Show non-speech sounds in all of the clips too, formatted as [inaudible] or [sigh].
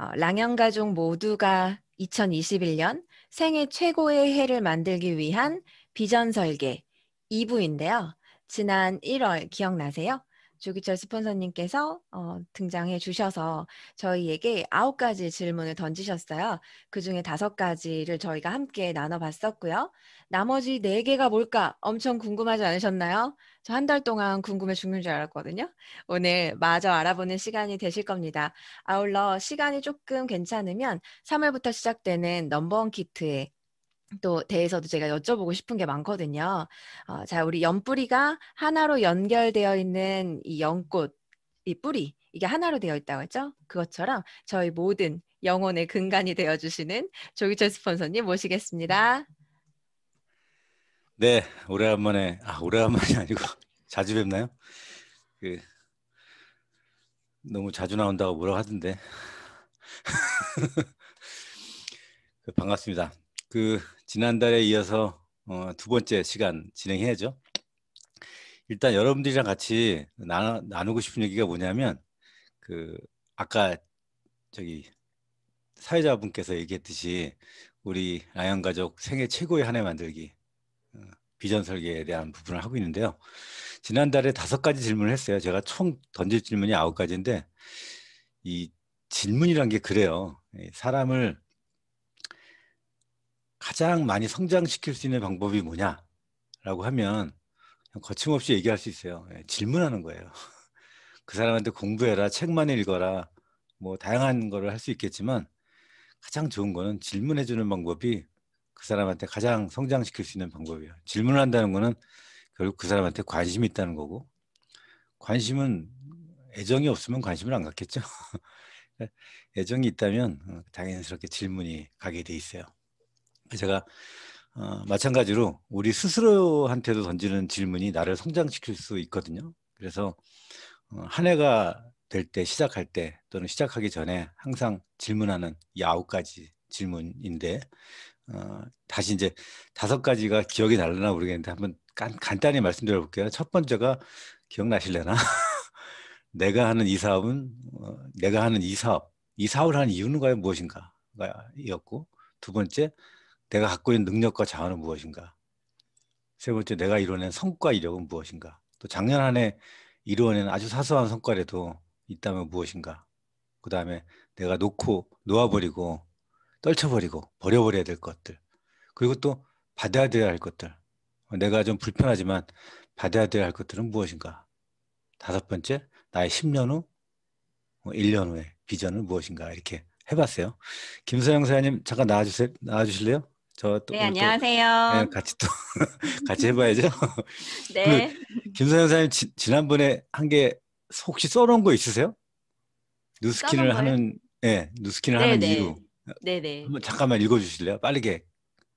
어, 랑현 가족 모두가 2021년 생애 최고의 해를 만들기 위한 비전 설계 2부인데요. 지난 1월 기억나세요? 조기철 스폰서님께서 어, 등장해 주셔서 저희에게 아홉 가지 질문을 던지셨어요. 그 중에 다섯 가지를 저희가 함께 나눠봤었고요. 나머지 네 개가 뭘까 엄청 궁금하지 않으셨나요? 저 한 달 동안 궁금해 죽는 줄 알았거든요. 오늘 마저 알아보는 시간이 되실 겁니다. 아울러 시간이 조금 괜찮으면 3월부터 시작되는 넘버원 키트에 또 대해서도 제가 여쭤보고 싶은 게 많거든요. 어, 자, 우리 연뿌리가 하나로 연결되어 있는 이 연꽃, 이 뿌리, 이게 하나로 되어 있다고 했죠? 그것처럼 저희 모든 영혼의 근간이 되어 주시는 조기철 스폰서님 모시겠습니다. 네, 오래간만에 아, 오래간만이 아니고 [laughs] 자주 뵙나요? 그 너무 자주 나온다고 뭐라 고 하던데. [laughs] 그, 반갑습니다. 그 지난달에 이어서 어, 두 번째 시간 진행해야죠. 일단 여러분들이랑 같이 나누, 나누고 싶은 얘기가 뭐냐면 그 아까 저기 사회자분께서 얘기했듯이 우리 라이언 가족 생애 최고의 한 해 만들기 어, 비전 설계에 대한 부분을 하고 있는데요. 지난달에 다섯 가지 질문을 했어요. 제가 총 던질 질문이 아홉 가지인데 이 질문이란 게 그래요. 사람을 가장 많이 성장시킬 수 있는 방법이 뭐냐라고 하면 거침없이 얘기할 수 있어요. 예, 질문하는 거예요. [laughs] 그 사람한테 공부해라, 책만 읽어라, 뭐 다양한 거를 할 수 있겠지만 가장 좋은 거는 질문해 주는 방법이 그 사람한테 가장 성장시킬 수 있는 방법이에요. 질문을 한다는 거는 결국 그 사람한테 관심이 있다는 거고 관심은 애정이 없으면 관심을 안 갖겠죠. [laughs] 애정이 있다면 어, 당연스럽게 질문이 가게 돼 있어요. 제가 어, 마찬가지로 우리 스스로한테도 던지는 질문이 나를 성장시킬 수 있거든요. 그래서 어, 한 해가 될 때 시작할 때 또는 시작하기 전에 항상 질문하는 야아까지 질문인데 어, 다시 이제 다섯 가지가 기억이 날려나 모르겠는데 한번 간, 간단히 말씀드려 볼게요. 첫 번째가 기억나실래나 [laughs] 내가 하는 이 사업은 어, 내가 하는 이 사업 이 사업을 하는 이유는 과연 무엇인가가이었고두 번째 내가 갖고 있는 능력과 자원은 무엇인가? 세 번째, 내가 이뤄낸 성과 이력은 무엇인가? 또 작년 한 해이루낸 아주 사소한 성과라도 있다면 무엇인가? 그 다음에 내가 놓고, 놓아버리고, 떨쳐버리고, 버려버려야 될 것들. 그리고 또받아야할 것들. 내가 좀 불편하지만 받아야할 것들은 무엇인가? 다섯 번째, 나의 10년 후, 1년 어, 후의 비전은 무엇인가? 이렇게 해봤어요. 김서영 사장님, 잠깐 나와주세요. 나와주실래요? 저또 네, 안녕하세요. 또, 네, 같이 또 [laughs] 같이 해봐야죠. [laughs] 네. 그, 김선영 사님 지, 난번에한 게 혹시 써놓은 거 있으세요? 예, 누스킨을 하는 예 네, 누스킨을 네네. 하는 이유. 네네. 네. 한번 잠깐만 읽어주실래요? 빠르게.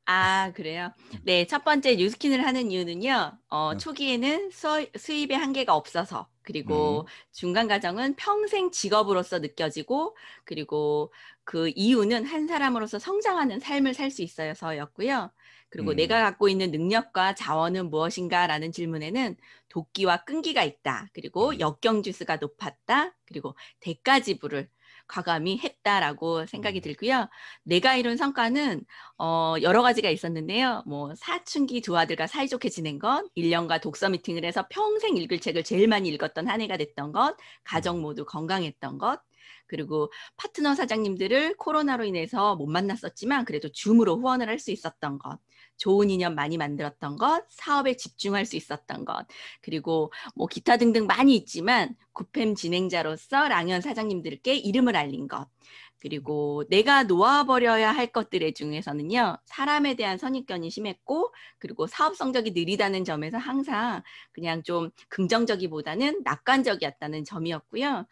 아, 그래요? 네, 첫 번째 뉴스킨을 하는 이유는요. 어, 네. 초기에는 수, 수입의 한계가 없어서 그리고 음. 중간 과정은 평생 직업으로서 느껴지고 그리고 그 이유는 한 사람으로서 성장하는 삶을 살 수 있어서였고요. 그리고 음. 내가 갖고 있는 능력과 자원은 무엇인가라는 질문에는 도끼와 끈기가 있다. 그리고 음. 역경 지수가 높았다. 그리고 대가 지 부를 과감히 했다라고 생각이 음. 들고요. 내가 이룬 성과는 어, 여러 가지가 있었는데요. 뭐 사춘기 두 아들과 사이좋게 지낸 건, 1년과 독서 미팅을 해서 평생 읽을 책을 제일 많이 읽었던 한 해가 됐던 것, 가정 음. 모두 건강했던 것, 그리고 파트너 사장님들을 코로나로 인해서 못 만났었지만 그래도 줌으로 후원을 할 수 있었던 것, 좋은 인연 많이 만들었던 것, 사업에 집중할 수 있었던 것, 그리고 뭐 기타 등등 많이 있지만 구팸 진행자로서 랑현 사장님들께 이름을 알린 것. 그리고 내가 놓아버려야 할것들에 중에서는요, 사람에 대한 선입견이 심했고, 그리고 사업 성적이 느리다는 점에서 항상 그냥 좀 긍정적이보다는 낙관적이었다는 점이었고요.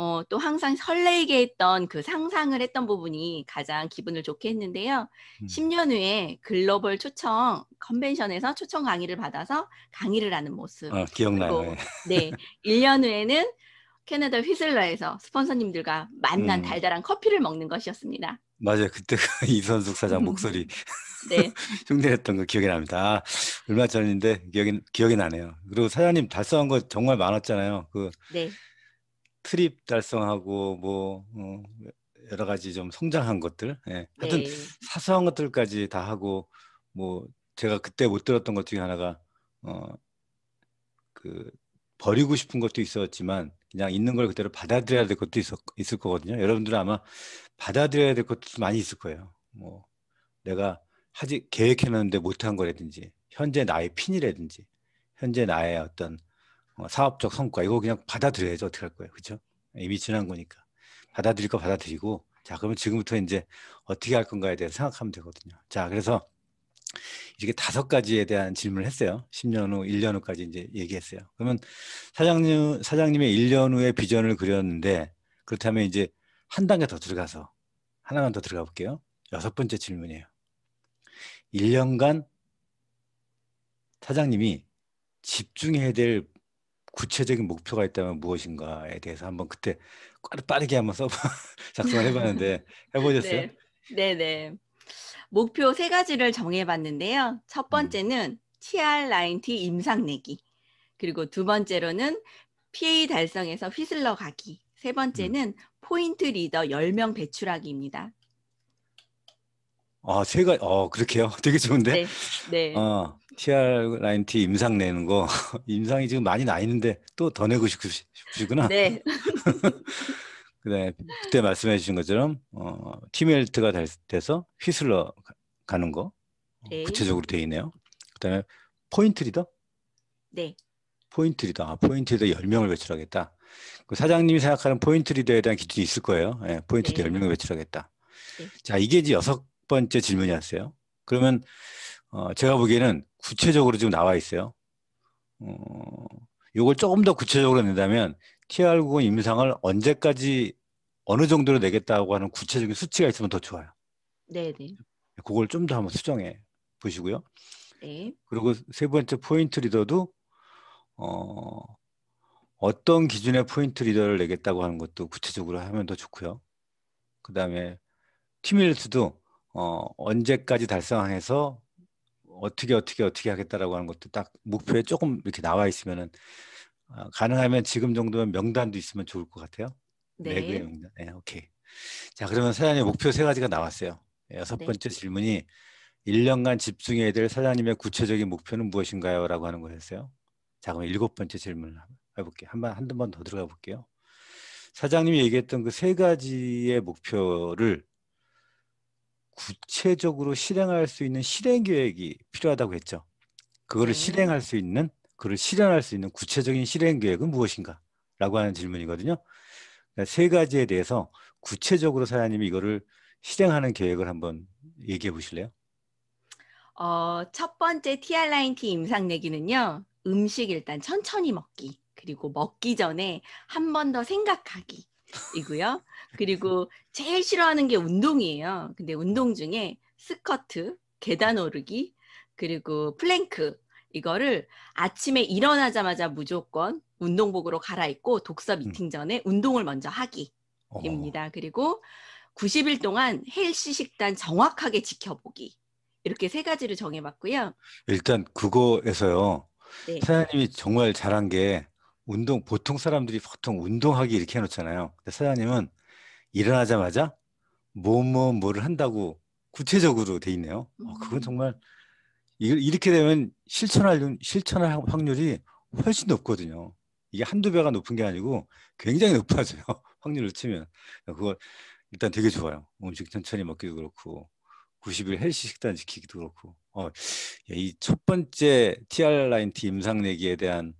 어, 또 항상 설레게 했던 그 상상을 했던 부분이 가장 기분을 좋게 했는데요. 음. 10년 후에 글로벌 초청 컨벤션에서 초청 강의를 받아서 강의를 하는 모습. 어, 기억나요. 예. 네. 1년 후에는 캐나다 휘슬러에서 스폰서님들과 만난 음. 달달한 커피를 먹는 것이었습니다. 맞아요. 그때 가 그 [laughs] 이선숙 사장 음. 목소리 네. [laughs] 흉내냈던 거 기억이 납니다. 아, 얼마 전인데 기억이 기억이 나네요. 그리고 사장님 달성한 거 정말 많았잖아요. 그 네. 트립 달성하고 뭐 어, 여러 가지 좀 성장한 것들, 예. 하여튼 네. 사소한 것들까지 다 하고 뭐 제가 그때 못 들었던 것 중에 하나가 어 그 버리고 싶은 것도 있었지만 그냥 있는 걸 그대로 받아들여야 될 것도 있었, 있을 거거든요. 여러분들은 아마 받아들여야 될 것도 많이 있을 거예요. 뭐 내가 하지 계획해놨는데 못 한 거라든지 현재 나의 핀이라든지 현재 나의 어떤 뭐 사업적 성과 이거 그냥 받아들여야죠 어떻게 할 거예요 그죠 이미 지난 거니까 받아들일 거 받아들이고 자 그러면 지금부터 이제 어떻게 할 건가에 대해 생각하면 되거든요 자 그래서 이렇게 다섯 가지에 대한 질문을 했어요 10년 후 1년 후까지 이제 얘기했어요 그러면 사장님 사장님의 1년 후의 비전을 그렸는데 그렇다면 이제 한 단계 더 들어가서 하나만 더 들어가 볼게요 여섯 번째 질문이에요 1년간 사장님이 집중해야 될 구체적인 목표가 있다면 무엇인가에 대해서 한번 그때 빠르게 한번 써봐 [laughs] 작성을 해봤는데 해보셨어요? 네, 네. 목표 세 가지를 정해봤는데요. 첫 음. 번째는 음. TR9T 임상 내기. 그리고 두 번째로는 PA 달성에서 휘슬러 가기. 세 번째는 음. 포인트 리더 10명 배출하기입니다. 아, 세 가지. 어, 그렇게요. [laughs] 되게 좋은데. 네, 네. 어, TR9T 임상 내는 거. [laughs] 임상이 지금 많이 나 있는데 또 더 내고 싶, 으시구나 네. [laughs] 그래, 그때 말씀해 주신 것처럼 어, 티멜트가 돼서 휘슬러 가는 거 어, 네. 구체적으로 돼 있네요. 그다음에 포인트 리더? 네. 포인트 리더. 아, 포인트 리더 10명을 배출하겠다. 그 사장님이 생각하는 포인트 리더에 대한 기준이 있을 거예요. 예, 포인트 리더 네. 10명을 배출하겠다. 네. 자, 이게 이제 여섯 번째 질문이었어요. 그러면 어, 제가 보기에는 구체적으로 지금 나와 있어요. 어, 이걸 조금 더 구체적으로 낸다면 TR90 임상을 언제까지 어느 정도로 내겠다고 하는 구체적인 수치가 있으면 더 좋아요. 네, 네. 그걸 좀 더 한번 수정해 보시고요. 네. 그리고 세 번째 포인트 리더도 어, 어떤 기준의 포인트 리더를 내겠다고 하는 것도 구체적으로 하면 더 좋고요. 그 다음에 팀일트도 어, 언제까지 달성해서 어떻게 어떻게 어떻게 하겠다라고 하는 것도 딱 목표에 조금 이렇게 나와 있으면은 어, 가능하면 지금 정도면 명단도 있으면 좋을 것 같아요. 네. 내부의 명단. 네, 오케이. 자 그러면 사장님 목표 세 가지가 나왔어요. 여섯 네. 번째 질문이 1년간 집중해야 될 사장님의 구체적인 목표는 무엇인가요? 라고 하는 거였어요. 자 그럼 일곱 번째 질문을 해볼게요. 한번 한두 번 더 들어가 볼게요. 사장님이 얘기했던 그 세 가지의 목표를 구체적으로 실행할 수 있는 실행 계획이 필요하다고 했죠. 그거를 네. 실행할 수 있는 그를 실현할 수 있는 구체적인 실행 계획은 무엇인가? 라고 하는 질문이거든요. 그러니까 세 가지에 대해서 구체적으로 사장님이 이거를 실행하는 계획을 한번 얘기해 보실래요? 어, 첫 번째 TR9T 임상내기는요. 음식 일단 천천히 먹기. 그리고 먹기 전에 한 번 더 생각하기. 이고요. 그리고 제일 싫어하는 게 운동이에요. 근데 운동 중에 스쿼트, 계단 오르기, 그리고 플랭크 이거를 아침에 일어나자마자 무조건 운동복으로 갈아입고 독서 음. 미팅 전에 운동을 먼저 하기입니다. 어. 그리고 90일 동안 헬시 식단 정확하게 지켜보기 이렇게 세 가지를 정해봤고요. 일단 그거에서요. 네. 사장님이 정말 잘한 게 운동 보통 사람들이 보통 운동하기 이렇게 해놓잖아요. 근데 사장님은 일어나자마자 뭐뭐 뭐, 뭐를 한다고 구체적으로 돼 있네요. 어, 그건 음. 정말 이렇게 되면 실천할 실천할 확률이 훨씬 높거든요. 이게 한두 배가 높은 게 아니고 굉장히 높아져요. [laughs] 확률을 치면 그거 일단 되게 좋아요. 음식 천천히 먹기도 그렇고 90일 헬시 식단 지키기도 그렇고 어, 예, 이첫 번째 TR 라인 T 임상 내기에 대한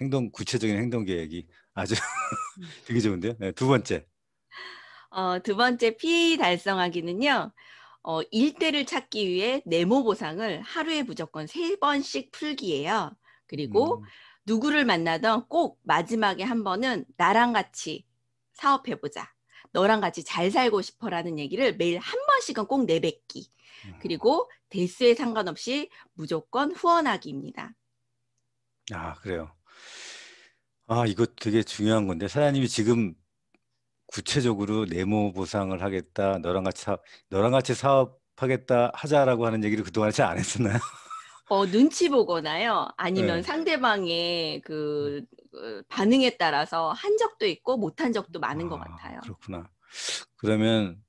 행동 구체적인 행동 계획이 아주 음. [laughs] 되게 좋은데요. 네, 두 번째. 어, 두 번째 피 달성하기는요. 어, 일대를 찾기 위해 네모 보상을 하루에 무조건 세 번씩 풀기예요. 그리고 음. 누구를 만나던 꼭 마지막에 한 번은 나랑 같이 사업해보자. 너랑 같이 잘 살고 싶어라는 얘기를 매일 한 번씩은 꼭 내뱉기. 그리고 아. 대수에 상관없이 무조건 후원하기입니다. 아, 그래요. 아, 이거 되게 중요한 건데 사장님이 지금 구체적으로 네모 보상을 하겠다, 너랑 같이 사, 너랑 같이 사업하겠다 하자라고 하는 얘기를 그동안 잘 안 했었나요? [laughs] 어, 눈치 보거나요. 아니면 네. 상대방의 그, 그 반응에 따라서 한 적도 있고 못한 적도 많은 것 아, 같아요. 그렇구나. 그러면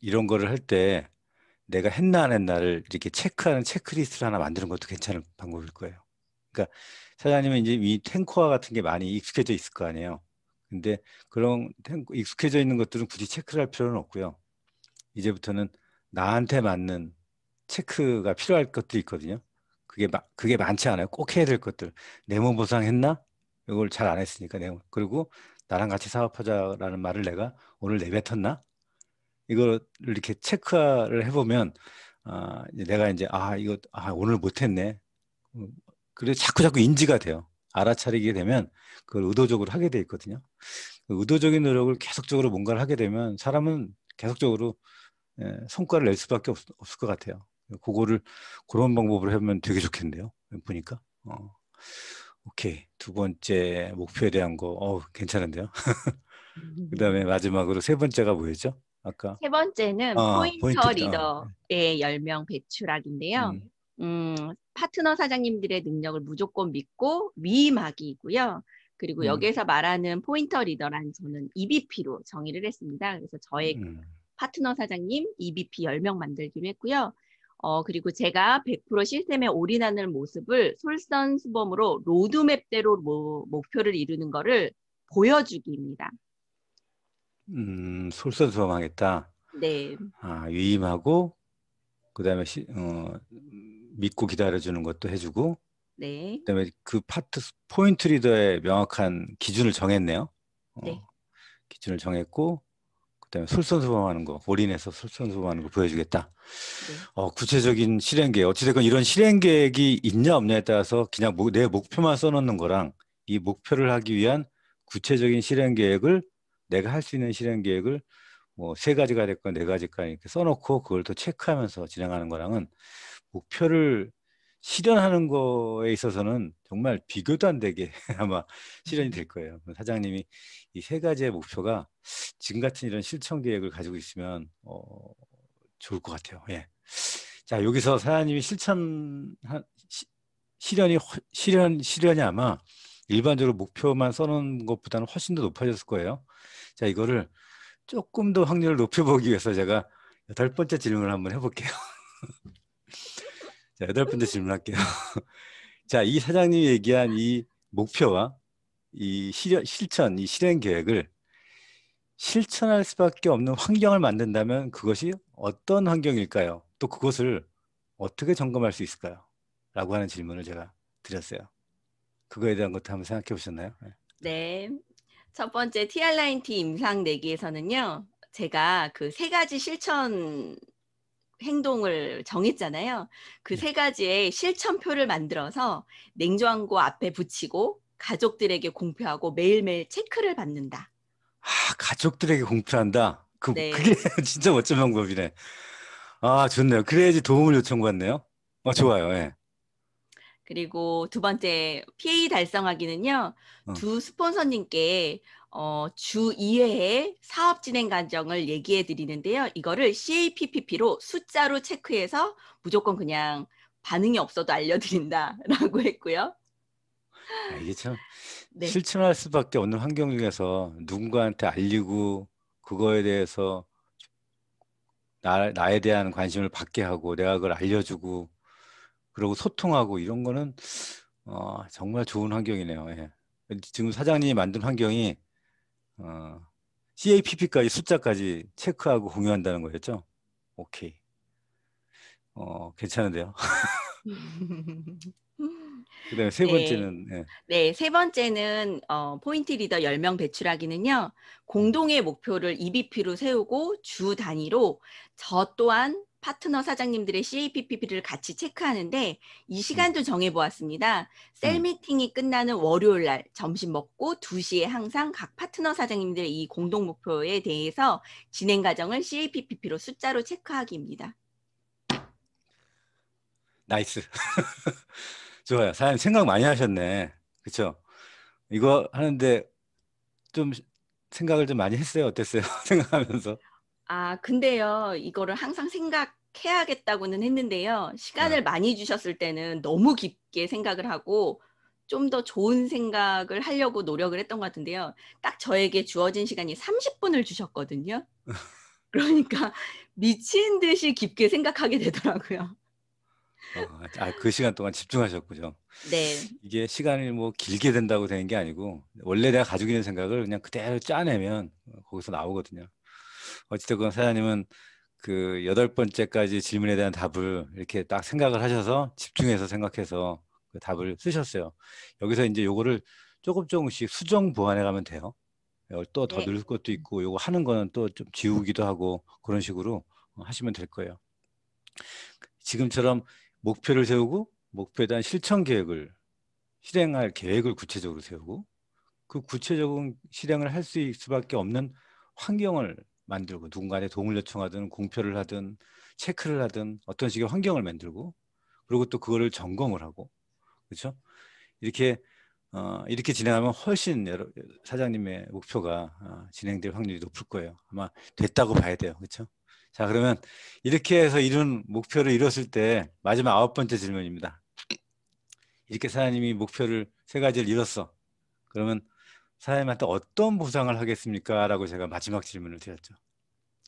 이런 거를 할 때 내가 했나 안 했나를 이렇게 체크하는 체크리스트를 하나 만드는 것도 괜찮은 방법일 거예요. 그러니까 사장님은 이제 이 탱커와 같은 게 많이 익숙해져 있을 거 아니에요. 근데 그런 탱커, 익숙해져 있는 것들은 굳이 체크를 할 필요는 없고요. 이제부터는 나한테 맞는 체크가 필요할 것들이 있거든요. 그게 마, 그게 많지 않아요. 꼭 해야 될 것들. 내 몸 보상했나? 이걸 잘 안 했으니까 내몸. 그리고 나랑 같이 사업하자라는 말을 내가 오늘 내뱉었나? 이걸 이렇게 체크를 해보면 아, 이제 내가 이제 아 이거 아 오늘 못했네 그래 자꾸 자꾸 인지가 돼요. 알아차리게 되면 그걸 의도적으로 하게 돼 있거든요. 그 의도적인 노력을 계속적으로 뭔가를 하게 되면 사람은 계속적으로 예, 성과를 낼 수밖에 없, 없을 것 같아요. 그거를 그런 방법으로 하면 되게 좋겠는데요. 보니까. 어. 오케이. 두 번째 목표에 대한 거, 어, 괜찮은데요. [laughs] 그 다음에 마지막으로 세 번째가 뭐였죠? 아까. 세 번째는 어, 포인터, 포인터, 리더의 아, 네. 열명 배출하인데요 음. 음, 파트너 사장님들의 능력을 무조건 믿고 위임하기이고요. 그리고 음. 여기에서 말하는 포인터 리더란 저는 EBP로 정의를 했습니다. 그래서 저의 음. 파트너 사장님 EBP 10명 만들기로 했고요. 어, 그리고 제가 100% 시스템에 올인하는 모습을 솔선수범으로 로드맵대로 모, 목표를 이루는 거를 보여주기입니다. 음, 솔선수범하겠다. 네. 아, 유임하고 그다음에 어, 믿고 기다려주는 것도 해주고 네. 그다음에 그 파트 포인트 리더의 명확한 기준을 정했네요. 어, 네. 기준을 정했고 그다음에 솔선수범하는 거 올인해서 솔선수범하는 거 보여주겠다. 네. 어, 구체적인 실행 계획 어찌됐건 이런 실행 계획이 있냐 없냐에 따라서 그냥 목, 뭐, 내 목표만 써놓는 거랑 이 목표를 하기 위한 구체적인 실행 계획을 내가 할 수 있는 실행 계획을 뭐 세 가지가 됐건 네 가지가 이렇게 써놓고 그걸 또 체크하면서 진행하는 거랑은 목표를 실현하는 거에 있어서는 정말 비교도 안 되게 [laughs] 아마 실현이 될 거예요. 사장님이 이 세 가지의 목표가 지금 같은 이런 실천 계획을 가지고 있으면 어, 좋을 것 같아요. 예. 자 여기서 사장님이 실천 시, 실현이 실현 실현이 아마 일반적으로 목표만 써놓은 것보다는 훨씬 더 높아졌을 거예요. 자 이거를 조금 더 확률을 높여보기 위해서 제가 여덟 번째 질문을 한번 해볼게요. [laughs] 자, 여덟 번째 질문할게요. [laughs] 자, 이 사장님이 얘기한 이 목표와 이 실현, 실천, 이 실행 계획을 실천할 수밖에 없는 환경을 만든다면 그것이 어떤 환경일까요? 또 그것을 어떻게 점검할 수 있을까요? 라고 하는 질문을 제가 드렸어요. 그거에 대한 것도 한번 생각해 보셨나요? 네. 네. 첫 번째 TR9T 임상 내기에서는요. 제가 그 세 가지 실천 행동을 정했잖아요. 그세 네. 가지의 실천표를 만들어서 냉장고 앞에 붙이고 가족들에게 공표하고 매일매일 체크를 받는다. 아, 가족들에게 공표한다. 그 네. 그게 [laughs] 진짜 멋진 방법이네. 아, 좋네요. 그래야지 도움을 요청받네요. 아, 어, 좋아요. 예. 그리고 두 번째 PA 달성하기는요. 어. 두 스폰서님께 어, 주2회의 사업 진행 과정을 얘기해 드리는데요. 이거를 CAPPP로 숫자로 체크해서 무조건 그냥 반응이 없어도 알려드린다라고 [laughs] 했고요. 아, 이게 참 네. 실천할 수밖에 없는 환경 중에서 누군가한테 알리고 그거에 대해서 나, 나에 대한 관심을 받게 하고 내가 그걸 알려주고 그러고 소통하고 이런 거는 어, 정말 좋은 환경이네요. 예. 지금 사장님이 만든 환경이 어, CAPP까지 숫자까지 체크하고 공유한다는 거였죠. 오케이. 어, 괜찮은데요. [laughs] 그다음에 세 네. 번째는 예. 네, 네. 네세 번째는 어, 포인트 리더 10명 배출하기는요. 공동의 목표를 EBP로 세우고 주 단위로 저 또한 파트너 사장님들의 CAPPP를 같이 체크하는데 이 네. 시간도 정해보았습니다. 셀 음. 미팅이 끝나는 월요일 날 점심 먹고 2시에 항상 각 파트너 사장님들의 이 공동 목표에 대해서 진행 과정을 CAPPP로 숫자로 체크하기입니다. 나이스. [laughs] 좋아요. 사장님 생각 많이 하셨네. 그렇죠? 이거 하는데 좀 생각을 좀 많이 했어요. 어땠어요? [laughs] 생각하면서. 아, 근데요, 이거를 항상 생각해야겠다고는 했는데요. 시간을 네. 많이 주셨을 때는 너무 깊게 생각을 하고 좀 더 좋은 생각을 하려고 노력을 했던 것 같은데요. 딱 저에게 주어진 시간이 30분을 주셨거든요. [laughs] 그러니까 미친 듯이 깊게 생각하게 되더라고요. 아, 아, 그 시간 동안 집중하셨군요. 네. 이게 시간이 뭐 길게 된다고 되는 게 아니고 원래 내가 가지고 있는 생각을 그냥 그대로 짜내면 거기서 나오거든요. 어찌됐건 사장님은 그 여덟 번째까지 질문에 대한 답을 이렇게 딱 생각을 하셔서 집중해서 생각해서 그 답을 쓰셨어요. 여기서 이제 요거를 조금 조금씩 수정 보완해 가면 돼요. 어, 또더 네. 늘 것도 있고 요거 하는 거는 또 좀 지우기도 하고 그런 식으로 어, 하시면 될 거예요. 지금처럼 목표를 세우고 목표에 대한 실천 계획을 실행할 계획을 구체적으로 세우고 그 구체적인 실행을 할 수 있을 수밖에 없는 환경을 만들고 누군가한테 도움을 요청하든 공표를 하든 체크를 하든 어떤 식의 환경을 만들고 그리고 또 그거를 점검을 하고 그렇죠? 이렇게 어, 이렇게 진행하면 훨씬 여러, 사장님의 목표가 어, 진행될 확률이 높을 거예요. 아마 됐다고 봐야 돼요. 그렇죠? 자 그러면 이렇게 해서 이룬 목표를 이뤘을 때 마지막 아홉 번째 질문입니다. 이렇게 사장님이 목표를 세 가지를 이뤘어. 그러면 사장님한테 어떤 보상을 하겠습니까? 라고 제가 마지막 질문을 드렸죠.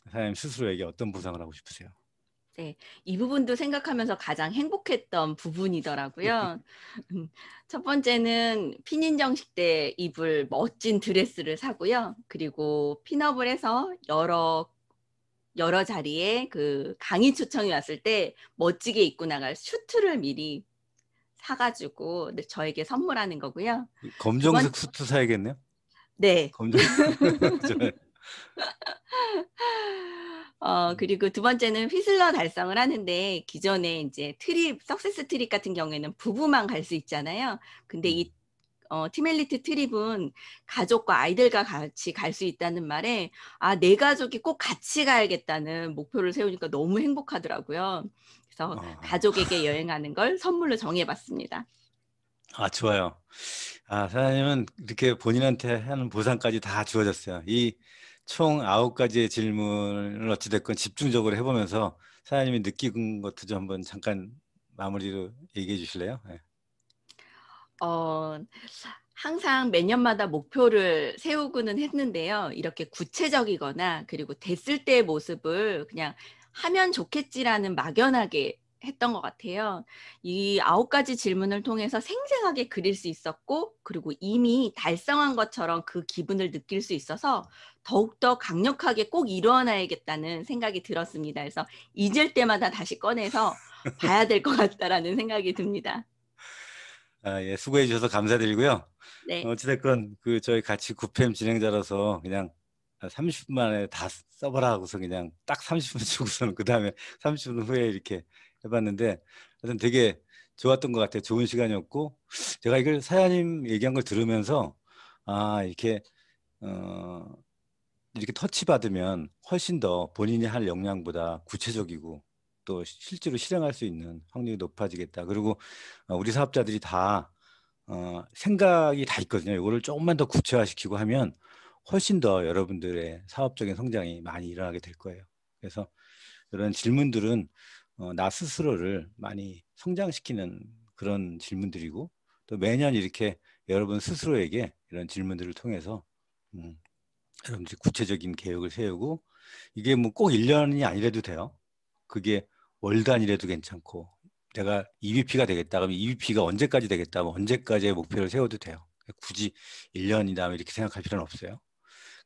사장님 스스로에게 어떤 보상을 하고 싶으세요? 네, 이 부분도 생각하면서 가장 행복했던 부분이더라고요. 네. [laughs] 첫 번째는 핀인정식 때 입을 멋진 드레스를 사고요. 그리고 핀업을 해서 여러 여러 자리에 그 강의 초청이 왔을 때 멋지게 입고 나갈 슈트를 미리 사가지고 저에게 선물하는 거고요. 검정색 번... 수트 사야겠네요. 네. 검정. [laughs] 어, 음. 그리고 두 번째는 휘슬러 달성을 하는데 기존에 이제 트립, 석세스 트립 같은 경우에는 부부만 갈 수 있잖아요. 근데 음. 이 어, 티멜리트 트립은 가족과 아이들과 같이 갈 수 있다는 말에 아, 내 가족이 꼭 같이 가야겠다는 목표를 세우니까 너무 행복하더라고요. 그래서 아. 가족에게 여행하는 걸 선물로 정해봤습니다. 아, 좋아요. 아, 사장님은 이렇게 본인한테 하는 보상까지 다 주어졌어요. 이 총 아홉 가지의 질문을 어찌됐건 집중적으로 해보면서 사장님이 느낀 것도 좀 한번 잠깐 마무리로 얘기해 주실래요? 네. 어, 항상 매년마다 목표를 세우고는 했는데요. 이렇게 구체적이거나 그리고 됐을 때의 모습을 그냥 하면 좋겠지라는 막연하게 했던 것 같아요. 이 아홉 가지 질문을 통해서 생생하게 그릴 수 있었고, 그리고 이미 달성한 것처럼 그 기분을 느낄 수 있어서 더욱더 강력하게 꼭 이루어놔야겠다는 생각이 들었습니다. 그래서 잊을 때마다 다시 꺼내서 봐야 될 것 같다라는 생각이 듭니다. 아, 예, 수고해 주셔서 감사드리고요. 네. 어찌됐건 그 저희 같이 구팸 진행자라서 그냥 30분 만에 다 써봐라 고서 그냥 딱 30분 주고서는 그 다음에 30분 후에 이렇게 해봤는데 하여튼 되게 좋았던 것 같아요. 좋은 시간이었고 제가 이걸 사장님 얘기한 걸 들으면서 아 이렇게 어 이렇게 터치 받으면 훨씬 더 본인이 할 역량보다 구체적이고 또 실제로 실행할 수 있는 확률이 높아지겠다. 그리고 어, 우리 사업자들이 다 어, 생각이 다 있거든요. 이거를 조금만 더 구체화시키고 하면 훨씬 더 여러분들의 사업적인 성장이 많이 일어나게 될 거예요. 그래서 이런 질문들은 어, 나 스스로를 많이 성장시키는 그런 질문들이고 또 매년 이렇게 여러분 스스로에게 이런 질문들을 통해서 음, 여러분들이 구체적인 계획을 세우고 이게 뭐 꼭 1년이 아니라도 돼요. 그게 월 단위라도 괜찮고 내가 EVP가 되겠다 그러면 EVP가 언제까지 되겠다 하 뭐 언제까지의 목표를 세워도 돼요. 굳이 1년이다 뭐 이렇게 생각할 필요는 없어요.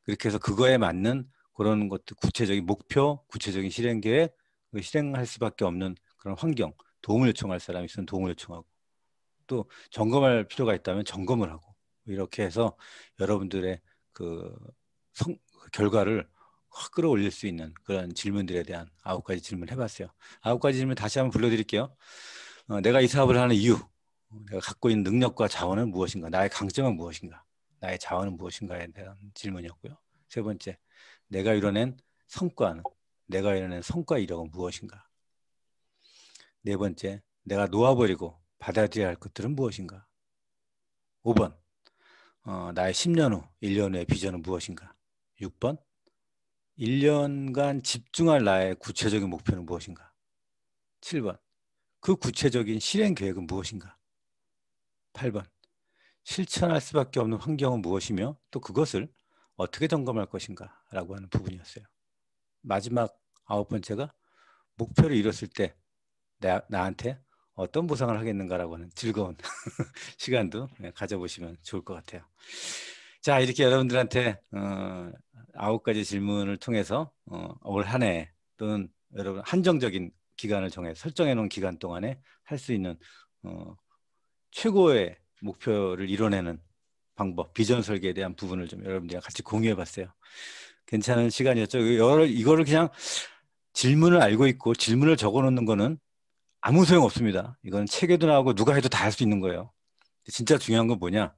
그렇게 해서 그거에 맞는 그런 것도 구체적인 목표, 구체적인 실행 계획, 그 실행할 수밖에 없는 그런 환경, 도움을 요청할 사람이 있으면 도움을 요청하고 또 점검할 필요가 있다면 점검을 하고 이렇게 해서 여러분들의 그 성, 그 결과를 확 끌어올릴 수 있는 그런 질문들에 대한 아홉 가지 질문을 해봤어요. 아홉 가지 질문 다시 한번 불러드릴게요. 어, 내가 이 사업을 하는 이유, 내가 갖고 있는 능력과 자원은 무엇인가, 나의 강점은 무엇인가, 나의 자원은 무엇인가에 대한 질문이었고요. 세 번째, 내가 이뤄낸 성과는 내가 이뤄낸 성과 이력은 무엇인가? 네 번째, 내가 놓아버리고 받아들여야 할 것들은 무엇인가? 5번, 어, 나의 10년 후, 1년 후의 비전은 무엇인가? 6번, 1년간 집중할 나의 구체적인 목표는 무엇인가? 7번, 그 구체적인 실행 계획은 무엇인가? 8번, 실천할 수밖에 없는 환경은 무엇이며 또 그것을 어떻게 점검할 것인가? 라고 하는 부분이었어요. 마지막 아홉 번째가 목표를 이뤘을 때 나, 나한테 어떤 보상을 하겠는가라고 하는 즐거운 [laughs] 시간도 네, 가져보시면 좋을 것 같아요. 자, 이렇게 여러분들한테 어, 아홉 가지 질문을 통해서 어, 올한 해 또는 여러분 한정적인 기간을 정해 설정해 놓은 기간 동안에 할 수 있는 어, 최고의 목표를 이뤄내는 방법, 비전 설계에 대한 부분을 좀여러분들이 같이 공유해 봤어요. 괜찮은 시간이었죠. 이거를, 그 이거를 그냥 질문을 알고 있고 질문을 적어 놓는 거는 아무 소용 없습니다. 이건 책에도 나오고 누가 해도 다 할 수 있는 거예요. 진짜 중요한 건 뭐냐?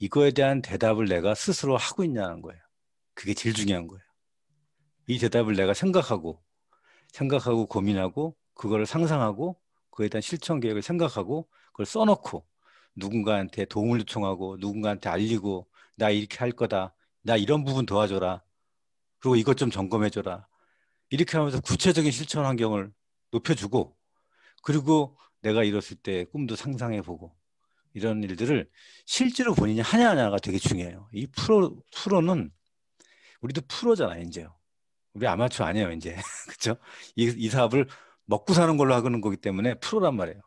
이거에 대한 대답을 내가 스스로 하고 있냐는 거예요. 그게 제일 중요한 거예요. 이 대답을 내가 생각하고 생각하고 고민하고 그거를 상상하고 그에 대한 실천 계획을 생각하고 그걸 써놓고 누군가한테 도움을 요청하고 누군가한테 알리고 나 이렇게 할 거다 나 이런 부분 도와줘라 그리고 이것 좀 점검해줘라. 이렇게 하면서 구체적인 실천 환경을 높여주고 그리고 내가 이뤘을 때 꿈도 상상해보고 이런 일들을 실제로 본인이 하냐하냐가 되게 중요해요. 이 프로 프로는 우리도 프로잖아 이제 우리 아마추어 아니에요 이제 [laughs] 그쵸 이, 이 사업을 먹고 사는 걸로 하는 거기 때문에 프로란 말이에요.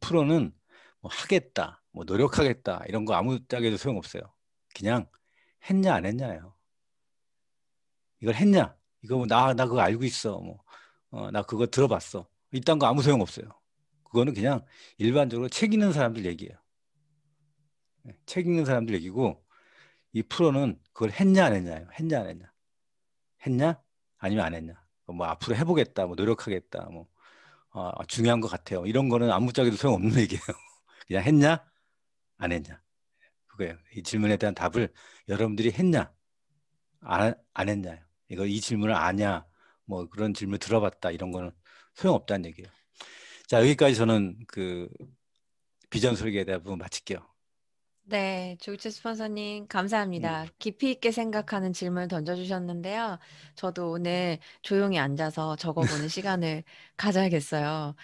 프로는 뭐 하겠다, 뭐 노력하겠다 이런 거 아무 짝에도 소용없어요. 그냥 했냐 안 했냐예요. 이걸 했냐? 이거 뭐 나, 나 그거 알고 있어. 뭐, 어, 그거 들어봤어. 이딴 거 아무 소용 없어요. 그거는 그냥 일반적으로 책 읽는 사람들 얘기예요. 예, 책 읽는 사람들 얘기고, 이 프로는 그걸 했냐, 안 했냐요. 했냐, 안 했냐. 했냐? 아니면 안 했냐. 뭐 앞으로 해보겠다, 뭐 노력하겠다, 뭐 아, 중요한 것 같아요. 이런 거는 아무짝에도 소용없는 [laughs] 얘기예요. 그냥 했냐? 안 했냐? 그거예요. 이 질문에 대한 답을 여러분들이 했냐? 안, 안 했냐요. 이거 이 질문을 아냐 뭐 그런 질문 들어봤다 이런 거는 소용없다는 얘기예요. 자 여기까지 저는 그 비전 설계에 대한 부분 마칠게요. 네, 조기철 스폰서님 감사합니다. 음. 깊이 있게 생각하는 질문을 던져주셨는데요. 저도 오늘 조용히 앉아서 적어보는 [laughs] 시간을 가져야겠어요.